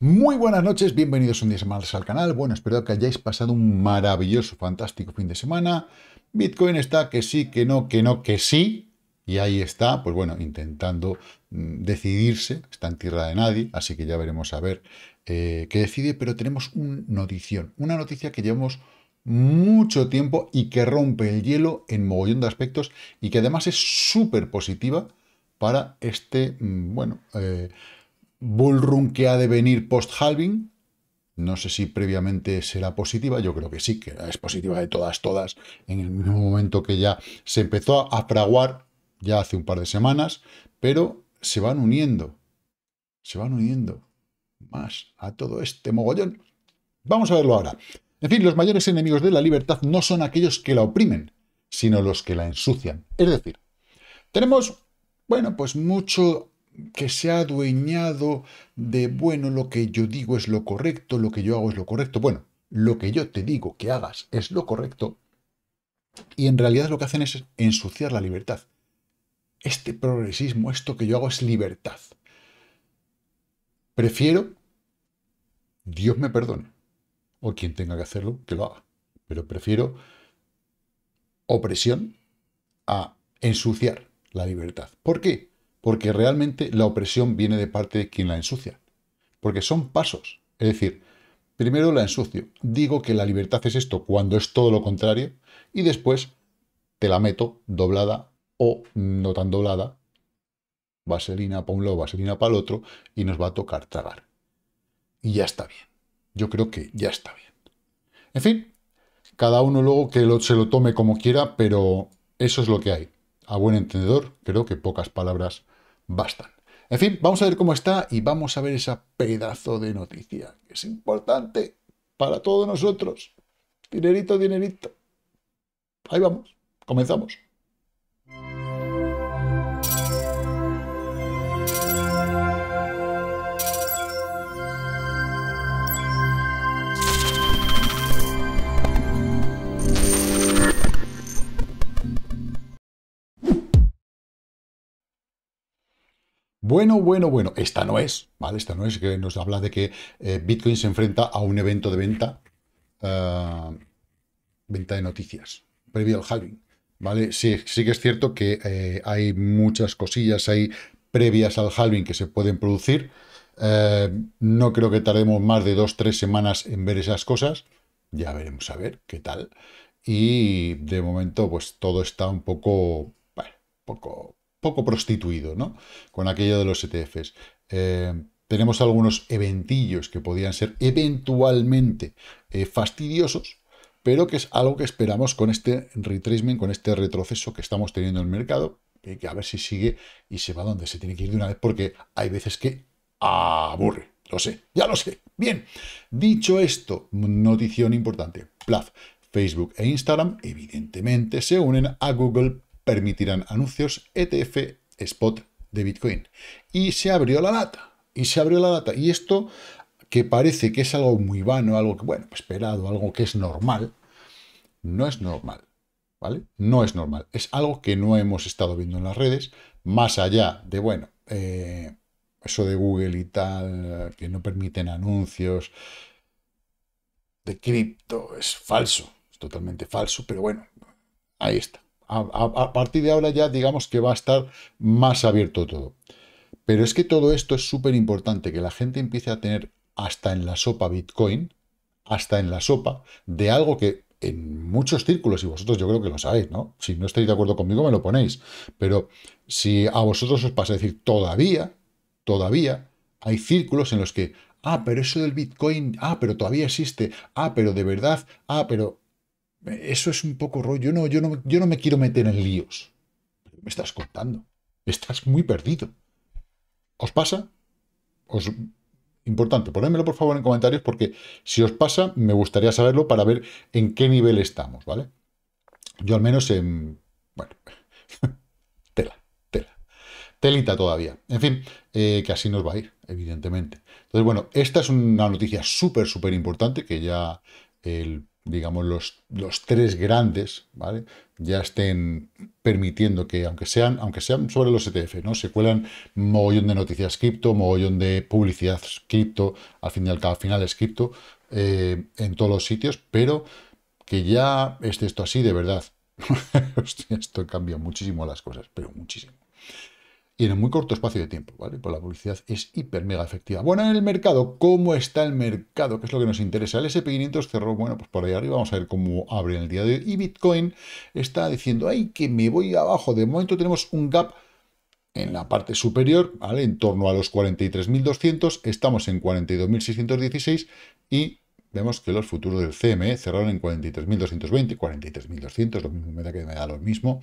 Muy buenas noches, bienvenidos un día más al canal. Bueno, espero que hayáis pasado un maravilloso, fantástico fin de semana. Bitcoin está que sí, que no, que no, que sí. Y ahí está, pues bueno, intentando mm, decidirse, está en tierra de nadie, así que ya veremos a ver eh, qué decide, pero tenemos una notición, una noticia que llevamos mucho tiempo y que rompe el hielo en mogollón de aspectos y que además es súper positiva para este, mm, bueno, eh, bullrun que ha de venir post-halving. No sé si previamente será positiva, yo creo que sí, que es positiva de todas, todas, en el mismo momento que ya se empezó a fraguar, ya hace un par de semanas, pero se van uniendo, se van uniendo más a todo este mogollón. Vamos a verlo ahora. En fin, los mayores enemigos de la libertad no son aquellos que la oprimen, sino los que la ensucian. Es decir, tenemos, bueno, pues mucho que se ha adueñado de, bueno, lo que yo digo es lo correcto, lo que yo hago es lo correcto. Bueno, lo que yo te digo que hagas es lo correcto. Y en realidad lo que hacen es ensuciar la libertad. Este progresismo, esto que yo hago es libertad. Prefiero, Dios me perdone, o quien tenga que hacerlo, que lo haga. Pero prefiero opresión a ensuciar la libertad. ¿Por qué? porque realmente la opresión viene de parte de quien la ensucia, porque son pasos. Es decir, primero la ensucio, digo que la libertad es esto cuando es todo lo contrario, y después te la meto doblada o no tan doblada, vaselina para un lado, vaselina para el otro, y nos va a tocar tragar. Y ya está bien. Yo creo que ya está bien. En fin, cada uno luego que se lo tome como quiera, pero eso es lo que hay. A buen entendedor, creo que pocas palabras bastan. En fin, vamos a ver cómo está y vamos a ver esa pedazo de noticia, que es importante para todos nosotros. Dinerito, dinerito. Ahí vamos, comenzamos. bueno, bueno, bueno, esta no es, ¿vale? Esta no es, que nos habla de que eh, Bitcoin se enfrenta a un evento de venta, eh, venta de noticias, previo al halving, ¿vale? Sí, sí que es cierto que eh, hay muchas cosillas ahí previas al halving que se pueden producir. no creo que tardemos más de dos, tres semanas en ver esas cosas. Ya veremos a ver qué tal. Y de momento, pues todo está un poco, un poco poco prostituido, ¿no? Con aquello de los ETFs. Eh, tenemos algunos eventillos que podrían ser eventualmente eh, fastidiosos, pero que es algo que esperamos con este retracement, con este retroceso que estamos teniendo en el mercado, que, eh, que a ver si sigue y se va donde se tiene que ir de una vez, porque hay veces que aburre. Lo sé, ya lo sé. Bien, dicho esto, notición importante. Plaf, Facebook e Instagram evidentemente se unen a Google permitirán anuncios ETF spot de Bitcoin. Y se abrió la lata, y se abrió la lata. Y esto, que parece que es algo muy vano, algo que, bueno, pues esperado, algo que es normal, no es normal, ¿vale? No es normal. Es algo que no hemos estado viendo en las redes, más allá de, bueno, eh, eso de Google y tal, que no permiten anuncios de cripto, es falso, es totalmente falso, pero bueno, ahí está a, partir de ahora ya digamos que va a estar más abierto todo. Pero es que todo esto es súper importante, que la gente empiece a tener hasta en la sopa Bitcoin, hasta en la sopa, de algo que en muchos círculos, y vosotros yo creo que lo sabéis, ¿no? Si no estáis de acuerdo conmigo, me lo ponéis. Pero si a vosotros os pasa decir, todavía, todavía, hay círculos en los que, ah, pero eso del Bitcoin, ah, pero todavía existe, ah, pero de verdad, ah, pero eso es un poco rollo. Yo no, yo yo no me quiero meter en líos. me estás contando. Estás muy perdido. ¿Os pasa? Os... Importante, ponedmelo por favor en comentarios porque si os pasa, me gustaría saberlo para ver en qué nivel estamos, ¿vale? Yo al menos en... Bueno, tela, tela. Telita todavía. En fin, eh, que así nos va a ir, evidentemente. Entonces, bueno, esta es una noticia súper, súper importante que ya el digamos, los, los tres grandes, ¿vale? Ya estén permitiendo que, aunque sean, aunque sean sobre los ETF, ¿no? Se cuelan mogollón de noticias cripto, mogollón de publicidad cripto, al fin y al, al final es cripto, eh, en todos los sitios, pero que ya esté esto así de verdad. esto cambia muchísimo las cosas, pero muchísimo y en muy corto espacio de tiempo, ¿vale? Pues la publicidad es hiper mega efectiva. Bueno, en el mercado, ¿cómo está el mercado? ¿Qué es lo que nos interesa? El SP500 cerró, bueno, pues por ahí arriba vamos a ver cómo abre en el día de hoy. Y Bitcoin está diciendo, ay, que me voy abajo. De momento tenemos un gap en la parte superior, ¿vale? En torno a los 43.200, estamos en 42.616 y vemos que los futuros del CME cerraron en 43.220, 43.200, lo mismo me que me da lo mismo,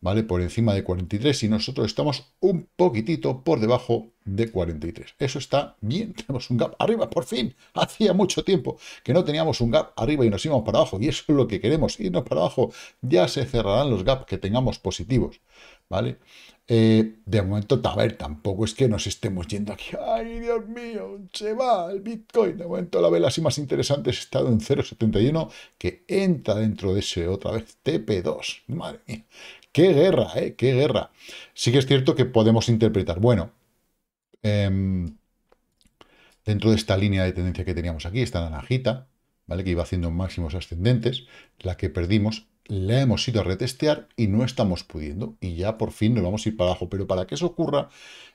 ¿vale? Por encima de 43 y nosotros estamos un poquitito por debajo de 43. Eso está bien, tenemos un gap arriba, por fin. Hacía mucho tiempo que no teníamos un gap arriba y nos íbamos para abajo y eso es lo que queremos, irnos para abajo. Ya se cerrarán los gaps que tengamos positivos, ¿vale? Eh, de momento, a ver, tampoco es que nos estemos yendo aquí. ¡Ay, Dios mío! Se va el Bitcoin. De momento, la vela así más interesante es estado en 0.71, que entra dentro de ese otra vez TP2. Madre mía. ¡Qué guerra, eh! ¡Qué guerra! Sí que es cierto que podemos interpretar. Bueno, em, dentro de esta línea de tendencia que teníamos aquí, esta naranjita, ¿vale? Que iba haciendo máximos ascendentes, la que perdimos, la hemos ido a retestear y no estamos pudiendo. Y ya por fin nos vamos a ir para abajo. Pero para que eso ocurra,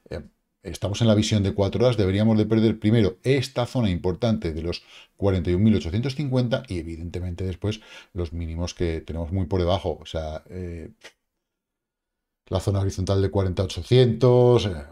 eh, estamos en la visión de 4 horas, deberíamos de perder primero esta zona importante de los 41.850 y evidentemente después los mínimos que tenemos muy por debajo. O sea, eh, la zona horizontal de 40.800... Eh,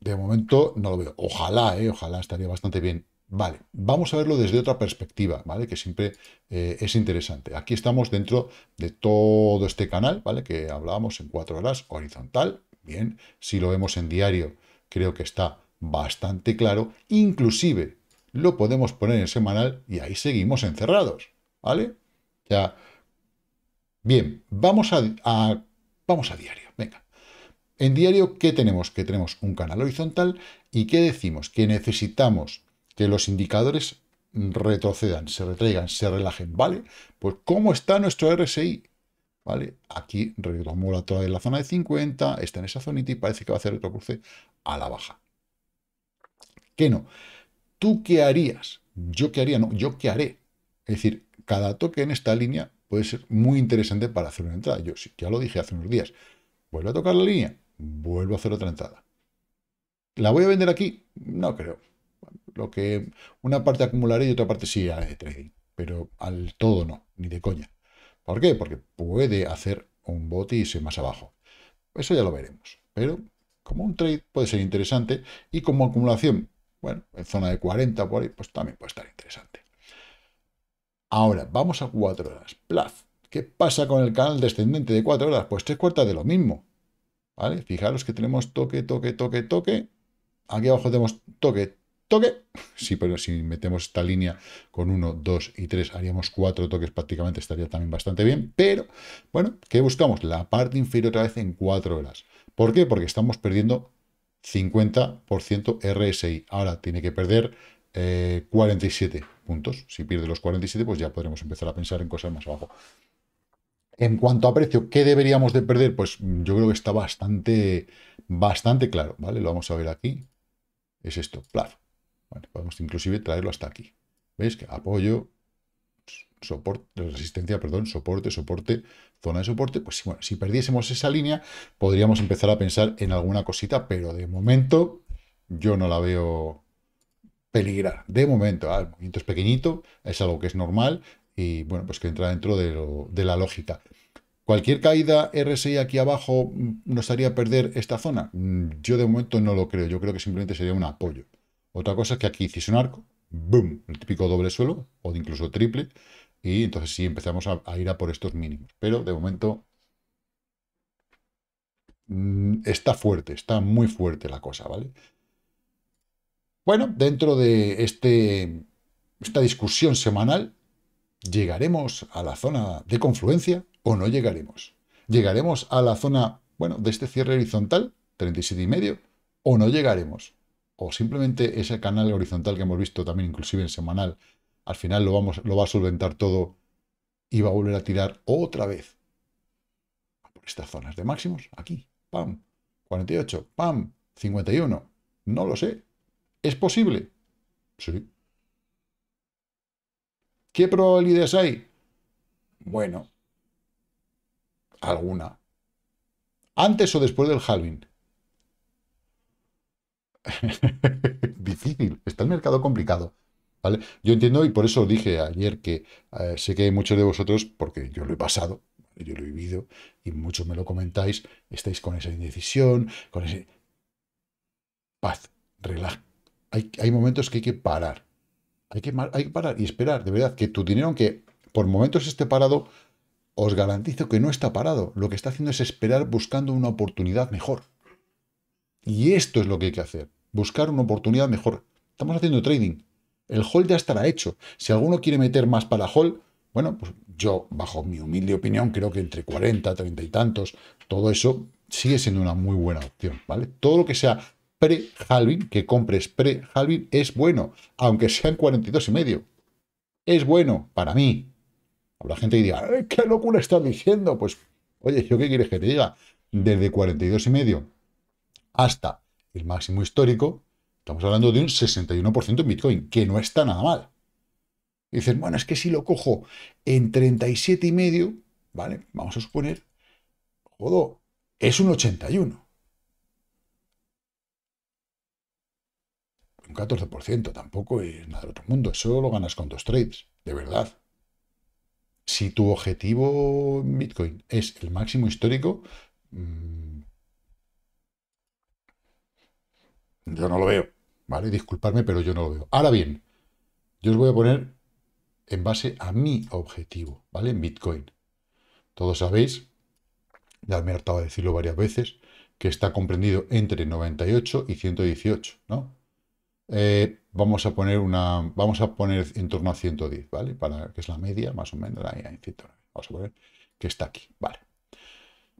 de momento no lo veo. Ojalá, ojalá estaría bastante bien. Vale, vamos a verlo desde otra perspectiva, ¿vale? Que siempre eh, es interesante. Aquí estamos dentro de todo este canal, ¿vale? Que hablábamos en cuatro horas, horizontal, bien. Si lo vemos en diario, creo que está bastante claro. Inclusive, lo podemos poner en semanal y ahí seguimos encerrados, ¿vale? Ya... bien, vamos vamos a diario, venga. En diario, ¿qué tenemos? Que tenemos un canal horizontal y ¿qué decimos? Que necesitamos que los indicadores retrocedan, se retraigan, se relajen, ¿vale? Pues ¿cómo está nuestro RSI? ¿Vale? Aquí retomó la toda en la zona de 50, está en esa zona y parece que va a hacer otro cruce a la baja. ¿Qué no? ¿Tú qué harías? ¿Yo qué haría? No, yo qué haré. Es decir, cada toque en esta línea puede ser muy interesante para hacer una entrada. Yo ya lo dije hace unos días. Vuelvo a tocar la línea, vuelvo a hacer otra entrada. ¿La voy a vender aquí? No creo. Lo que una parte acumularé y otra parte sí de trading, pero al todo no, ni de coña. ¿Por qué? Porque puede hacer un bote y irse más abajo. Eso ya lo veremos. Pero como un trade puede ser interesante y como acumulación, bueno, en zona de 40 por ahí, pues también puede estar interesante. Ahora, vamos a 4 horas. Plaf. ¿Qué pasa con el canal descendente de 4 horas? Pues tres cuartas de lo mismo. ¿Vale? Fijaros que tenemos toque, toque, toque, toque. Aquí abajo tenemos toque, toque. Sí, pero si metemos esta línea con 1, 2 y 3, haríamos 4 toques prácticamente, estaría también bastante bien. Pero, bueno, ¿qué buscamos? La parte inferior otra vez en 4 horas. ¿Por qué? Porque estamos perdiendo 50% RSI. Ahora tiene que perder 47 eh, puntos. Si pierde los 47, pues ya podremos empezar a pensar en cosas más abajo. En cuanto a precio, ¿qué deberíamos de perder? Pues yo creo que está bastante, bastante claro, ¿vale? Lo vamos a ver aquí. Es esto, plazo. Podemos inclusive traerlo hasta aquí. ¿Veis? Que apoyo, soporte, resistencia, perdón, soporte, soporte, zona de soporte. Pues si, bueno, si perdiésemos esa línea, podríamos empezar a pensar en alguna cosita, pero de momento yo no la veo peligrar. De momento, ah, el movimiento es pequeñito, es algo que es normal y bueno, pues que entra dentro de la lógica. ¿Cualquier caída RSI aquí abajo mm, nos haría perder esta zona? Mm, yo de momento no lo creo, yo creo que simplemente sería un apoyo. Otra cosa es que aquí hiciese un arco, boom, el típico doble suelo, o incluso triple, y entonces sí empezamos a, ir a por estos mínimos. Pero de momento mm, está fuerte, está muy fuerte la cosa, ¿vale? Bueno, dentro de este, esta discusión semanal, ¿llegaremos a la zona de confluencia o no llegaremos? ¿Llegaremos a la zona, bueno, de este cierre horizontal, 37,5, o no llegaremos? o simplemente ese canal horizontal que hemos visto también inclusive en semanal, al final lo, vamos, lo va a solventar todo y va a volver a tirar otra vez por estas zonas de máximos, aquí, pam, 48, pam, 51, no lo sé, ¿es posible? Sí. ¿Qué probabilidades hay? Bueno, alguna. ¿Antes o después del halving? Difícil, está el mercado complicado. ¿Vale? Yo entiendo y por eso dije ayer que eh, sé que hay muchos de vosotros, porque yo lo he pasado, yo lo he vivido y muchos me lo comentáis, estáis con esa indecisión, con ese... Paz, relaja. Hay, hay momentos que hay que parar. Hay que, hay que parar y esperar, de verdad, que tu dinero, aunque por momentos esté parado, os garantizo que no está parado. Lo que está haciendo es esperar buscando una oportunidad mejor. Y esto es lo que hay que hacer buscar una oportunidad mejor. Estamos haciendo trading. El hold ya estará hecho. Si alguno quiere meter más para hold, bueno, pues yo, bajo mi humilde opinión, creo que entre 40, 30 y tantos, todo eso sigue siendo una muy buena opción, ¿vale? Todo lo que sea pre-halving, que compres pre-halving, es bueno, aunque sea en 42 y medio. Es bueno para mí. Habrá gente que diga, ¿qué locura estás diciendo? Pues, oye, ¿yo qué quieres que te diga? Desde 42 y medio hasta el máximo histórico, estamos hablando de un 61% en Bitcoin, que no está nada mal. Y dices, bueno, es que si lo cojo en 37,5%, y medio, ¿vale? Vamos a suponer, jodo, es un 81. Un 14% tampoco es nada del otro mundo. Eso lo ganas con dos trades, de verdad. Si tu objetivo en Bitcoin es el máximo histórico, mm, Yo no lo veo, ¿vale? disculparme pero yo no lo veo. Ahora bien, yo os voy a poner en base a mi objetivo, ¿vale? En Bitcoin. Todos sabéis, ya me he hartado de decirlo varias veces, que está comprendido entre 98 y 118, ¿no? Eh, vamos a poner una vamos a poner en torno a 110, ¿vale? Para que es la media más o menos ahí, Vamos a poner que está aquí, ¿vale?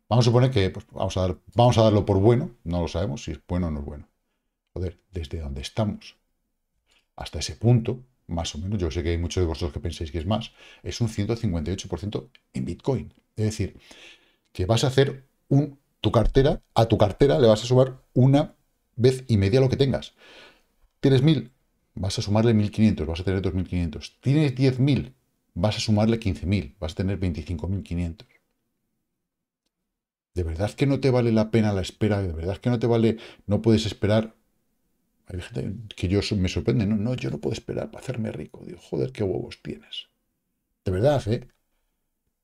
Vamos a suponer que pues, vamos a dar, vamos a darlo por bueno, no lo sabemos si es bueno o no es bueno. Joder, desde donde estamos hasta ese punto, más o menos, yo sé que hay muchos de vosotros que pensáis que es más, es un 158% en Bitcoin. Es decir, que vas a hacer un, tu cartera, a tu cartera le vas a sumar una vez y media lo que tengas. Tienes 1000, vas a sumarle 1500, vas a tener 2500. Tienes 10000, vas a sumarle 15000, vas a tener 25500. ¿De verdad que no te vale la pena la espera? ¿De verdad que no te vale, no puedes esperar hay gente que yo me sorprende, no, no, yo no puedo esperar para hacerme rico. Digo, joder, qué huevos tienes. De verdad, ¿eh?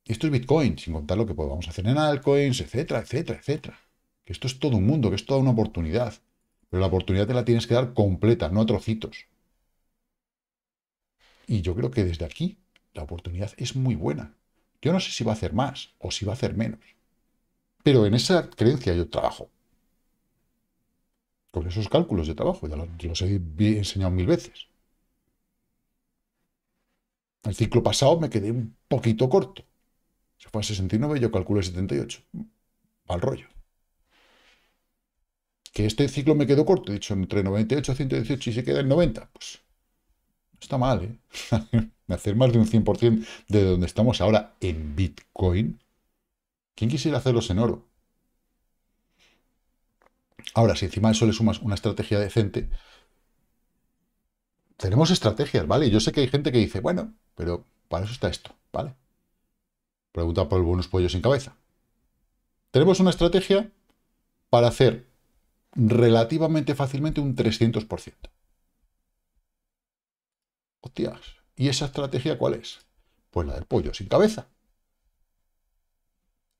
Esto es Bitcoin, sin contar lo que podamos hacer en altcoins, etcétera, etcétera, etcétera. Que esto es todo un mundo, que es toda una oportunidad. Pero la oportunidad te la tienes que dar completa, no a trocitos. Y yo creo que desde aquí la oportunidad es muy buena. Yo no sé si va a hacer más o si va a hacer menos. Pero en esa creencia yo trabajo con esos cálculos de trabajo, ya los, he enseñado mil veces. El ciclo pasado me quedé un poquito corto. Se fue a 69 y yo calculé 78. Mal rollo. Que este ciclo me quedó corto, he dicho entre 98 y 118 y se queda en 90. Pues está mal, ¿eh? Hacer más de un 100% de donde estamos ahora en Bitcoin. ¿Quién quisiera hacerlos en oro? Ahora, si encima de eso le sumas una estrategia decente, tenemos estrategias, ¿vale? Yo sé que hay gente que dice, bueno, pero para eso está esto, ¿vale? Pregunta por el pollos sin cabeza. Tenemos una estrategia para hacer relativamente fácilmente un 300%. Hostias, ¿y esa estrategia cuál es? Pues la del pollo sin cabeza.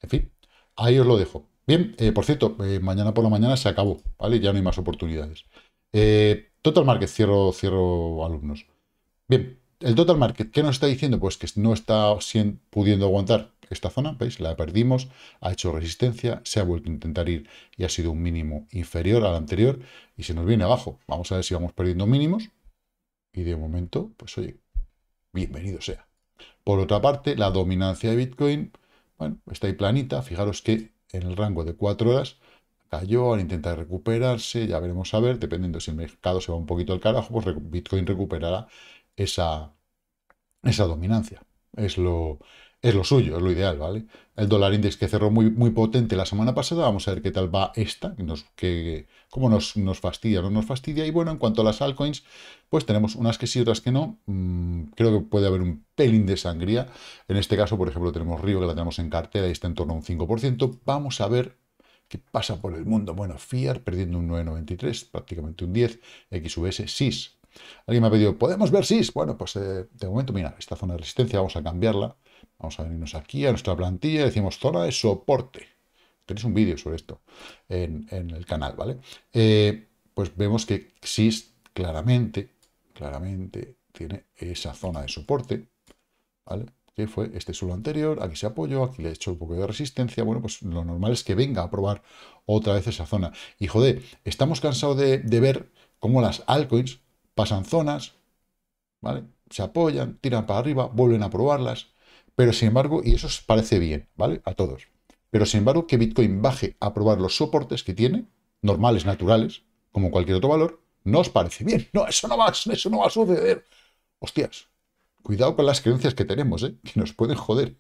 En fin, ahí os lo dejo. Bien, eh, por cierto, eh, mañana por la mañana se acabó, ¿vale? Ya no hay más oportunidades. Eh, total Market, cierro, cierro alumnos. Bien, el Total Market, ¿qué nos está diciendo? Pues que no está pudiendo aguantar esta zona, ¿veis? La perdimos, ha hecho resistencia, se ha vuelto a intentar ir y ha sido un mínimo inferior al anterior y se nos viene abajo. Vamos a ver si vamos perdiendo mínimos y de momento, pues oye, bienvenido sea. Por otra parte, la dominancia de Bitcoin, bueno, está ahí planita, fijaros que en el rango de 4 horas, cayó, al intentar recuperarse, ya veremos a ver, dependiendo si el mercado se va un poquito al carajo, pues Bitcoin recuperará esa, esa dominancia. Es lo, es lo suyo, es lo ideal, ¿vale? El dólar index que cerró muy, muy potente la semana pasada, vamos a ver qué tal va esta, nos, que, cómo nos, nos fastidia, no nos fastidia. Y bueno, en cuanto a las altcoins, pues tenemos unas que sí, otras que no. Mm, creo que puede haber un pelín de sangría. En este caso, por ejemplo, tenemos Río, que la tenemos en cartera y está en torno a un 5%. Vamos a ver ¿Qué pasa por el mundo? Bueno, FIAR perdiendo un 9,93, prácticamente un 10, XVS, SIS. Alguien me ha pedido, ¿podemos ver SIS? Bueno, pues eh, de momento, mira, esta zona de resistencia vamos a cambiarla Vamos a venirnos aquí a nuestra plantilla y decimos zona de soporte. Tenéis un vídeo sobre esto en, el canal, ¿vale? Eh, pues vemos que existe claramente, claramente tiene esa zona de soporte, ¿vale? que fue este suelo anterior, aquí se apoyó, aquí le he hecho un poco de resistencia, bueno, pues lo normal es que venga a probar otra vez esa zona. Y joder, estamos cansados de, de ver cómo las altcoins pasan zonas, ¿vale? Se apoyan, tiran para arriba, vuelven a probarlas, pero sin embargo, y eso os parece bien, ¿vale? A todos. Pero sin embargo, que Bitcoin baje a probar los soportes que tiene, normales, naturales, como cualquier otro valor, no os parece bien. No, eso no va, eso no va a suceder. Hostias, cuidado con las creencias que tenemos, ¿eh? que nos pueden joder.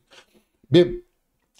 Bien,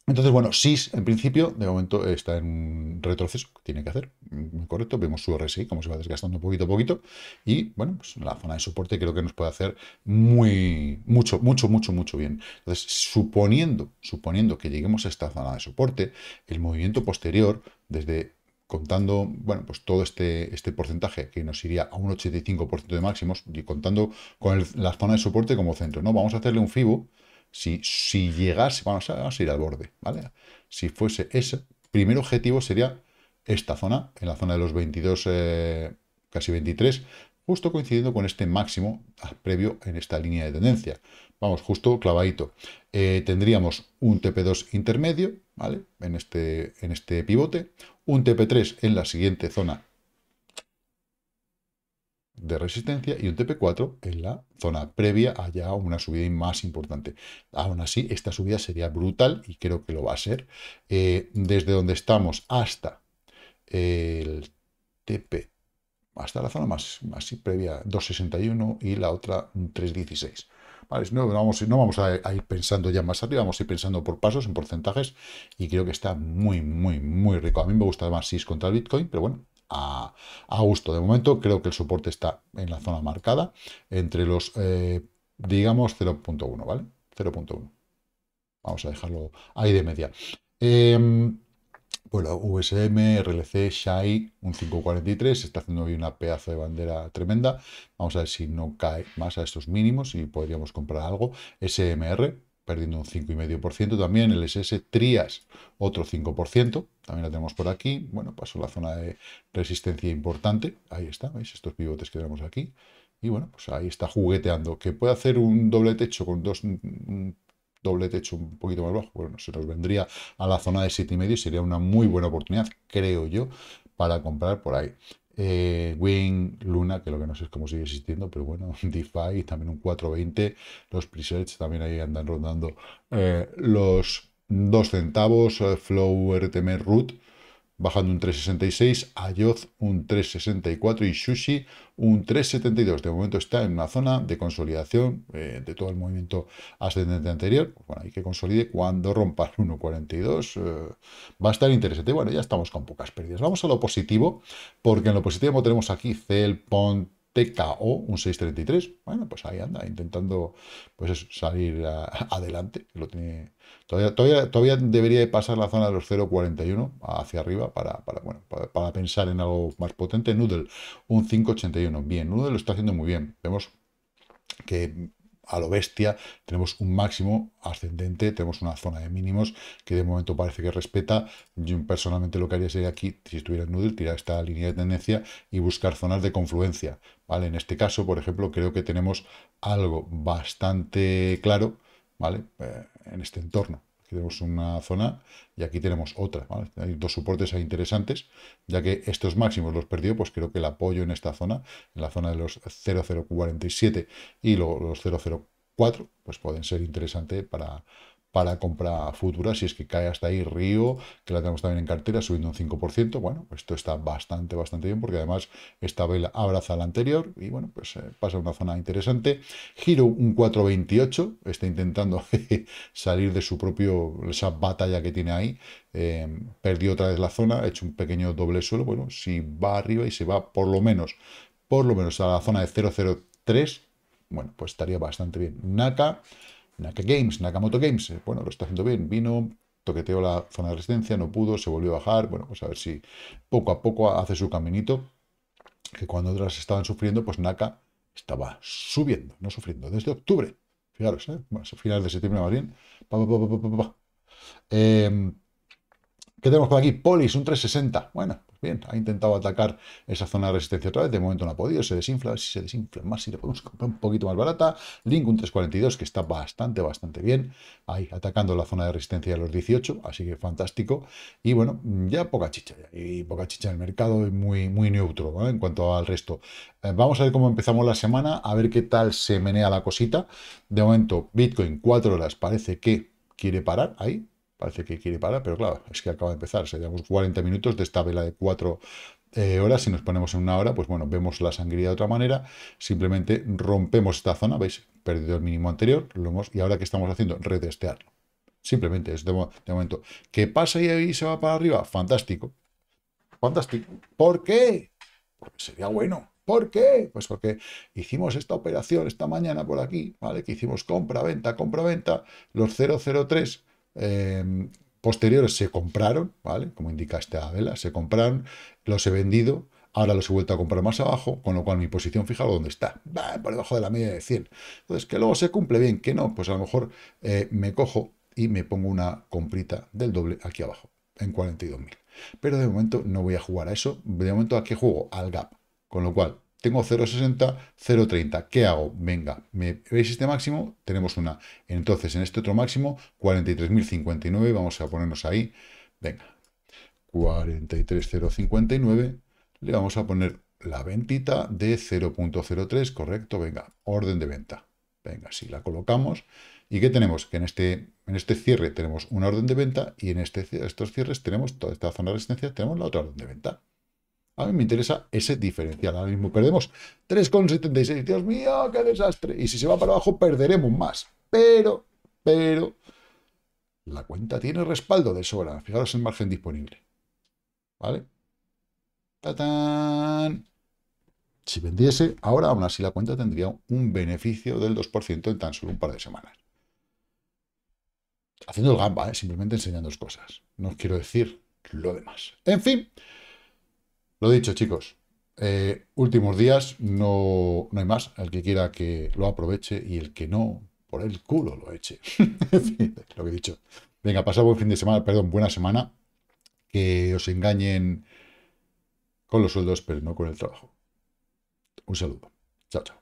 entonces, bueno, SIS en principio, de momento está en un retroceso, que tiene que hacer, mm, correcto. Vemos su RSI, como se va desgastando poquito a poquito. Y bueno, pues la zona de soporte creo que nos puede hacer muy, mucho, mucho, mucho, mucho bien. Entonces, suponiendo, suponiendo que lleguemos a esta zona de soporte, el movimiento posterior, desde contando, bueno, pues todo este, este porcentaje que nos iría a un 85% de máximos y contando con la zona de soporte como centro, ¿no? Vamos a hacerle un FIBO si, llegase, vamos a, ir al borde, ¿vale? Si fuese ese, primer objetivo sería esta zona, en la zona de los 22, eh, casi 23, justo coincidiendo con este máximo previo en esta línea de tendencia. Vamos, justo clavadito. Eh, tendríamos un TP2 intermedio, ¿vale? En este, en este pivote, un TP3 en la siguiente zona de resistencia y un TP4 en la zona previa a una subida más importante. Aún así, esta subida sería brutal y creo que lo va a ser. Eh, desde donde estamos hasta eh, el TP, hasta la zona más, más previa 261 y la otra 316. Vale, no, vamos, no vamos a, ir pensando ya más arriba, vamos a ir pensando por pasos, en porcentajes, y creo que está muy, muy, muy rico. A mí me gusta más si contra el Bitcoin, pero bueno, a, gusto. De momento creo que el soporte está en la zona marcada, entre los, eh, digamos, 0.1, ¿vale? 0.1. Vamos a dejarlo ahí de media. Em, bueno, USM, RLC, Shai, un 543, está haciendo hoy una pedazo de bandera tremenda. Vamos a ver si no cae más a estos mínimos y podríamos comprar algo. SMR, perdiendo un 5,5%. También el SS Trías otro 5%. También la tenemos por aquí. Bueno, pasó la zona de resistencia importante. Ahí está, ¿veis? Estos pivotes que tenemos aquí. Y bueno, pues ahí está jugueteando. ¿Que puede hacer un doble techo con dos... Un doble techo un poquito más bajo, bueno, se nos vendría a la zona de 7,5 y sería una muy buena oportunidad, creo yo, para comprar por ahí. Eh, Wing, Luna, que lo que no sé es cómo sigue existiendo, pero bueno, DeFi, también un 420, los presets también ahí andan rondando eh, los 2 centavos, eh, Flow, RTM, Root, bajando un 3,66, Ayoz un 3,64 y Sushi un 3,72. De momento está en una zona de consolidación eh, de todo el movimiento ascendente anterior. Bueno, hay que consolide cuando rompa el 1,42. Eh, va a estar interesante. Bueno, ya estamos con pocas pérdidas. Vamos a lo positivo, porque en lo positivo tenemos aquí Cell, KO, un 633. Bueno, pues ahí anda, intentando pues salir adelante. Lo tiene, todavía, todavía, todavía, debería pasar la zona de los 0,41 hacia arriba para, bueno, para, pensar en algo más potente. Noodle, un 5,81. Bien, Noodle lo está haciendo muy bien. Vemos que a lo bestia, tenemos un máximo ascendente, tenemos una zona de mínimos que de momento parece que respeta. Yo personalmente lo que haría sería aquí, si estuviera en Noodle, tirar esta línea de tendencia y buscar zonas de confluencia. ¿vale? En este caso, por ejemplo, creo que tenemos algo bastante claro ¿vale? Eh, en este entorno tenemos una zona y aquí tenemos otra. Hay dos soportes ahí interesantes, ya que estos máximos los perdió, pues creo que el apoyo en esta zona, en la zona de los 0047 y luego los 004, pues pueden ser interesantes para, para compra futura, si es que cae hasta ahí Río, que la tenemos también en cartera, subiendo un 5%, bueno, esto está bastante, bastante bien, porque además esta vela abraza la anterior, y bueno, pues eh, pasa a una zona interesante. Giro un 4.28, está intentando salir de su propio, esa batalla que tiene ahí, em, perdió otra vez la zona, ha hecho un pequeño doble suelo, bueno, si va arriba y se va por lo menos, por lo menos a la zona de 003, bueno, pues estaría bastante bien. Naka, Naka Games, Nakamoto Games, eh, bueno, lo está haciendo bien, vino, toqueteó la zona de resistencia, no pudo, se volvió a bajar, bueno, pues a ver si poco a poco hace su caminito, que cuando otras estaban sufriendo, pues Naka estaba subiendo, no sufriendo, desde octubre, fijaros, ¿eh? Bueno, final de septiembre más bien, em, ¿Qué tenemos por aquí? Polis, un 360. Bueno, Bien, ha intentado atacar esa zona de resistencia otra vez, de momento no ha podido, se desinfla, si se desinfla más, si le podemos comprar un poquito más barata, Link un 342 que está bastante, bastante bien, ahí atacando la zona de resistencia de los 18, así que fantástico, y bueno, ya poca chicha, y poca chicha en el mercado, es muy, muy neutro en cuanto al resto. Eh, vamos a ver cómo empezamos la semana, a ver qué tal se menea la cosita, de momento Bitcoin 4 horas parece que quiere parar ahí, parece que quiere parar, pero claro, es que acaba de empezar. Seríamos 40 minutos de esta vela de 4 eh, horas. Si nos ponemos en una hora, pues bueno, vemos la sangría de otra manera. Simplemente rompemos esta zona, ¿veis? Perdido el mínimo anterior, lo hemos, y ahora que estamos haciendo, retestearlo. Simplemente, es de, momento. ¿Qué pasa y ahí se va para arriba? Fantástico. Fantástico. ¿Por qué? Porque sería bueno. ¿Por qué? Pues porque hicimos esta operación esta mañana por aquí, ¿vale? Que hicimos compra-venta, compra-venta, los 003 Em, posteriores se compraron, ¿vale? Como indica esta vela, se compraron, los he vendido, ahora los he vuelto a comprar más abajo, con lo cual mi posición, fijaros dónde está, por debajo de la media de 100. Entonces, que luego se cumple bien, que no, pues a lo mejor eh, me cojo y me pongo una comprita del doble aquí abajo, en 42.000. Pero de momento no voy a jugar a eso, de momento ¿a qué juego? Al gap, con lo cual tengo 0,60, 0,30. ¿Qué hago? Venga, me, ¿veis este máximo? Tenemos una. Entonces, en este otro máximo, 43.059, vamos a ponernos ahí. Venga, 43.059, le vamos a poner la ventita de 0.03, correcto, venga, orden de venta. Venga, si la colocamos. ¿Y qué tenemos? Que en este, en este cierre tenemos una orden de venta y en este, estos cierres tenemos toda esta zona de resistencia, tenemos la otra orden de venta. A mí me interesa ese diferencial. Ahora mismo perdemos 3,76. Dios mío, qué desastre. Y si se va para abajo, perderemos más. Pero, pero, la cuenta tiene respaldo de sobra. Fijaros el margen disponible. ¿Vale? ¡Tatán! Si vendiese, ahora aún así la cuenta tendría un beneficio del 2% en tan solo un par de semanas. Haciendo el gamba, ¿eh? simplemente enseñándoos cosas. No os quiero decir lo demás. En fin. Lo dicho, chicos. Eh, últimos días, no, no hay más. El que quiera que lo aproveche y el que no, por el culo lo eche. lo que he dicho. Venga, pasad buen fin de semana, perdón, buena semana. Que os engañen con los sueldos, pero no con el trabajo. Un saludo. Chao, chao.